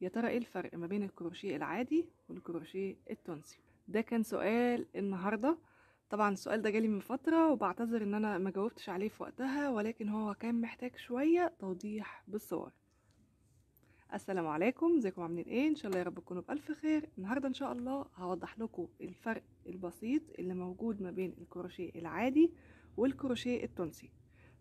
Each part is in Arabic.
يا ترى ايه الفرق ما بين الكروشيه العادي والكروشيه التونسي ده كان سؤال النهارده طبعا السؤال ده جالي من فتره وبعتذر ان انا ما جاوبتش عليه في وقتها ولكن هو كان محتاج شويه توضيح بالصور السلام عليكم ازيكم عاملين ايه ان شاء الله يا رب تكونوا بالف خير النهارده ان شاء الله هوضح لكم الفرق البسيط اللي موجود ما بين الكروشيه العادي والكروشيه التونسي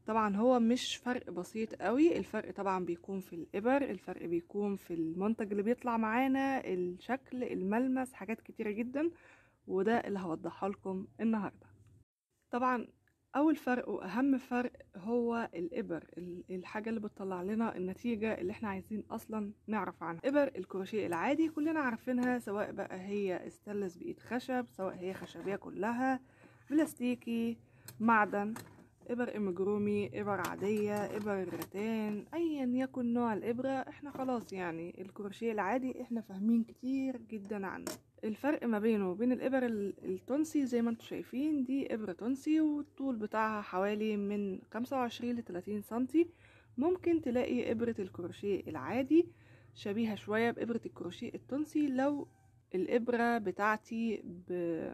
طبعا هو مش فرق بسيط قوي الفرق طبعا بيكون في الإبر الفرق بيكون في المنتج اللي بيطلع معانا الشكل الملمس حاجات كتيرة جدا وده اللي هوضحه لكم النهاردة طبعا أول فرق وأهم فرق هو الإبر الحاجة اللي بتطلع لنا النتيجة اللي احنا عايزين أصلا نعرف عنها إبر الكروشيه العادي كلنا عارفينها سواء بقى هي استانلس بإيد خشب سواء هي خشبية كلها بلاستيكي معدن ابر امجرومي ابر عادية ابر الرتان ايا يكن نوع الابرة احنا خلاص يعني الكروشيه العادي احنا فاهمين كتير جدا عنه الفرق ما بينه وبين الابر التونسي زي ما انتم شايفين دي ابرة تونسي والطول بتاعها حوالي من 25 ل 30 سنتي ممكن تلاقي ابرة الكروشيه العادي شبيهة شوية بابرة الكروشيه التونسي لو الابرة بتاعتي ب...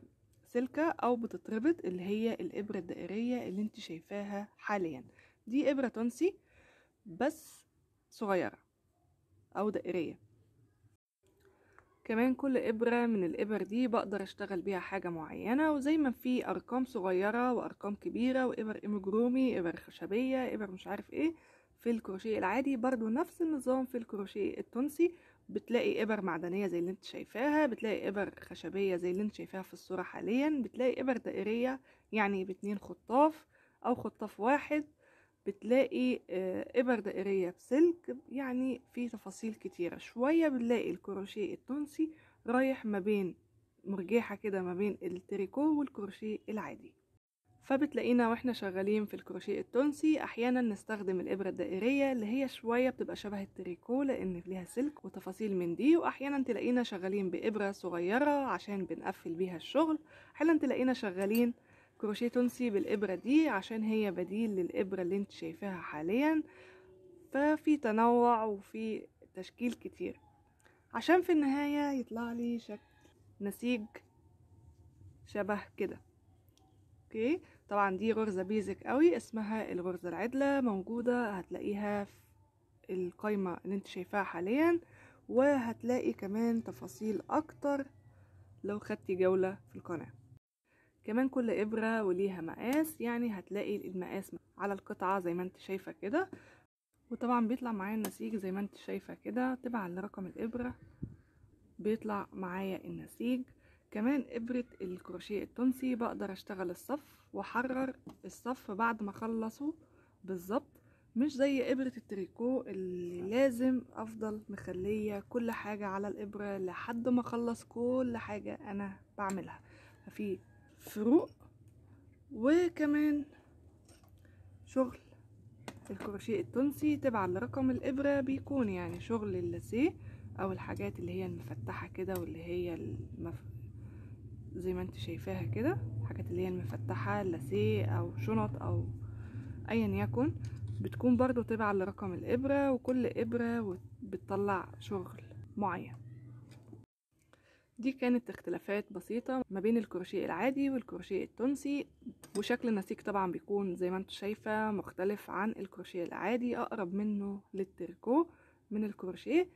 سلكة أو بتتربط اللي هي الإبرة الدائرية اللي انت شايفاها حاليا دي إبرة تونسي بس صغيرة أو دائرية كمان كل إبرة من الإبر دي بقدر أشتغل بيها حاجة معينة وزي ما في أرقام صغيرة وأرقام كبيرة وإبر إمجرومي إبر خشبية إبر مش عارف إيه في الكروشيه العادي برضو نفس النظام في الكروشيه التونسي بتلاقي ابر معدنيه زي اللي انت شايفاها بتلاقي ابر خشبيه زي اللي انت شايفاها في الصوره حاليا بتلاقي ابر دائريه يعني باتنين خطاف او خطاف واحد بتلاقي آه، ابر دائريه بسلك يعني في تفاصيل كتيره شويه بنلاقي الكروشيه التونسي رايح ما بين مرجحه كده ما بين التريكو والكروشيه العادي فبتلاقينا واحنا شغالين في الكروشيه التونسي احيانا نستخدم الابره الدائريه اللي هي شويه بتبقى شبه التريكو لان ليها سلك وتفاصيل من دي واحيانا تلاقينا شغالين بابره صغيره عشان بنقفل بيها الشغل احيانا تلاقينا شغالين كروشيه تونسي بالابره دي عشان هي بديل للابره اللي انت شايفاها حاليا ففي تنوع وفي تشكيل كتير عشان في النهايه يطلع لي شكل نسيج شبه كده اوكي طبعا دي غرزة بيزك قوي اسمها الغرزة العدلة موجودة هتلاقيها في القايمة اللي انت شايفاها حاليا وهتلاقي كمان تفاصيل اكتر لو خدتي جولة في القناة كمان كل إبرة وليها مقاس يعني هتلاقي المقاس على القطعة زي ما انت شايفة كده وطبعا بيطلع معايا النسيج زي ما انت شايفة كده تبع لرقم الإبرة بيطلع معايا النسيج كمان ابرة الكروشيه التونسي بقدر اشتغل الصف واحرر الصف بعد ما اخلصه بالظبط مش زي ابرة التريكو اللي لازم افضل مخلية كل حاجة على الابرة لحد ما اخلص كل حاجة انا بعملها ففي فروق وكمان شغل الكروشيه التونسي تبع لرقم الابرة بيكون يعني شغل اللاسيه او الحاجات اللي هي المفتحة كده واللي هي المف... زي ما انت شايفاها كده الحاجات اللي هي المفتحة لاسيه او شنط او ايا يكن بتكون برضو تبع لرقم الابرة وكل ابرة بتطلع شغل معين دي كانت اختلافات بسيطة ما بين الكروشيه العادي والكروشيه التونسي وشكل النسيج طبعا بيكون زي ما انتم شايفة مختلف عن الكروشيه العادي اقرب منه للتركو من الكروشيه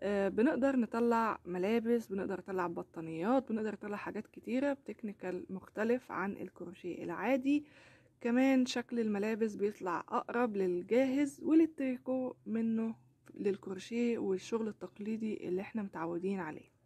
آه، بنقدر نطلع ملابس بنقدر نطلع بطانيات بنقدر نطلع حاجات كتيرة بتكنيكال مختلف عن الكروشيه العادي كمان شكل الملابس بيطلع أقرب للجاهز وللتريكو منه للكروشيه والشغل التقليدي اللي احنا متعودين عليه